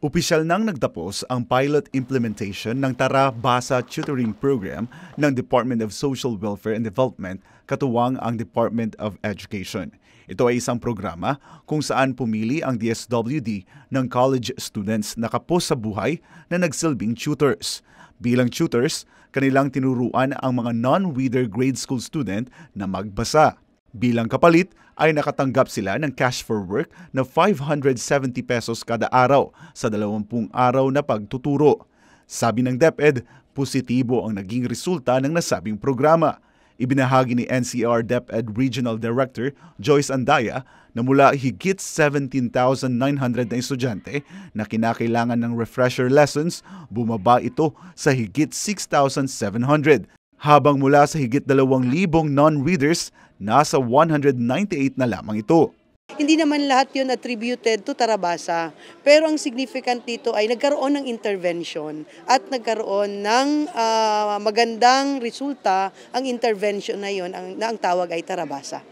Opisyal nang nagtapos ang pilot implementation ng Tara Basa Tutoring Program ng Department of Social Welfare and Development katuwang ang Department of Education. Ito ay isang programa kung saan pumili ang DSWD ng college students na kapos sa buhay na nagsilbing tutors. Bilang tutors, kanilang tinuruan ang mga non weeder grade school student na magbasa. Bilang kapalit ay nakatanggap sila ng cash for work na 570 pesos kada araw sa 20 araw na pagtuturo. Sabi ng DepEd, positibo ang naging resulta ng nasabing programa. Ibinahagi ni NCR DepEd Regional Director Joyce Andaya na mula higit 17,900 na estudyante na kinakailangan ng refresher lessons, bumaba ito sa higit 6,700 habang mula sa higit 2,000 non-readers, nasa 198 na lamang ito. Hindi naman lahat yon attributed to Tarabasa. Pero ang significant dito ay nagkaroon ng intervention at nagkaroon ng uh, magandang resulta ang intervention na yon ang, na ang tawag ay Tarabasa.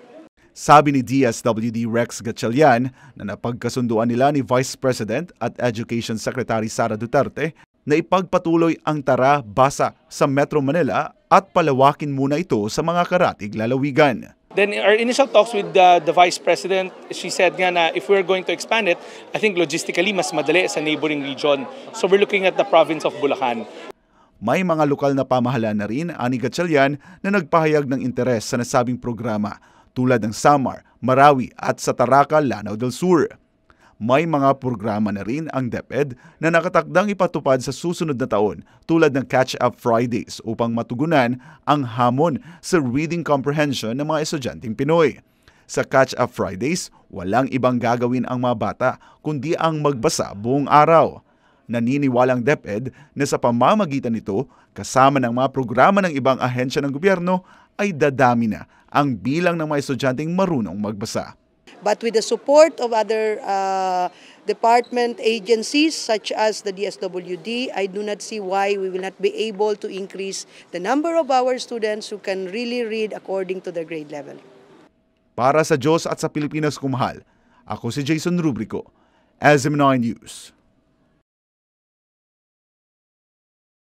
Sabi ni DSWD Rex Gatchalian na napagkasunduan nila ni Vice President at Education Secretary Sara Duterte na ipagpatuloy ang tara basa sa Metro Manila at palawakin muna ito sa mga karatig lalawigan. Then our initial talks with the, the Vice President, she said nga na if we're going to expand it, I think logistically mas madali sa neighboring region. So we're looking at the province of Bulacan. May mga lokal na pamahalaan na rin, Ani Gatchalian, na nagpahayag ng interes sa nasabing programa tulad ng Samar, Marawi at sa Taraka, Lanao del Sur may mga programa na rin ang DepEd na nakatakdang ipatupad sa susunod na taon tulad ng Catch Up Fridays upang matugunan ang hamon sa reading comprehension ng mga estudyanteng Pinoy. Sa Catch Up Fridays, walang ibang gagawin ang mga bata kundi ang magbasa buong araw. Naniniwala ang DepEd na sa pamamagitan nito, kasama ng mga programa ng ibang ahensya ng gobyerno, ay dadami na ang bilang ng mga estudyanteng marunong magbasa. But with the support of other uh, department agencies such as the DSWD, I do not see why we will not be able to increase the number of our students who can really read according to their grade level. Para sa Diyos at sa Pilipinas Kumahal, ako si Jason Rubrico, SM9 News.